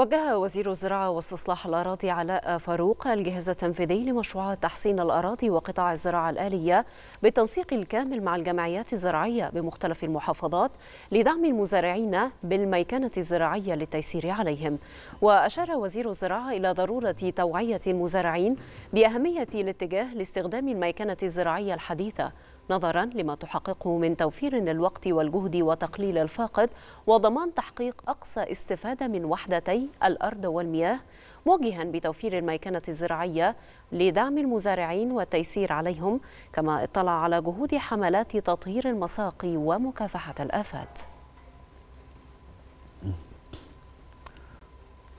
وجه وزير الزراعة واستصلاح الأراضي علاء فاروق الجهاز التنفيذي لمشروع تحسين الأراضي وقطاع الزراعة الآلية بالتنسيق الكامل مع الجمعيات الزراعية بمختلف المحافظات لدعم المزارعين بالميكنة الزراعية للتيسير عليهم وأشار وزير الزراعة إلى ضرورة توعية المزارعين بأهمية الاتجاه لاستخدام الميكنة الزراعية الحديثة نظرا لما تحققه من توفير للوقت والجهد وتقليل الفاقد وضمان تحقيق أقصى استفادة من وحدتي الأرض والمياه موجها بتوفير الميكنة الزراعية لدعم المزارعين والتيسير عليهم كما اطلع على جهود حملات تطهير المساقي ومكافحة الآفات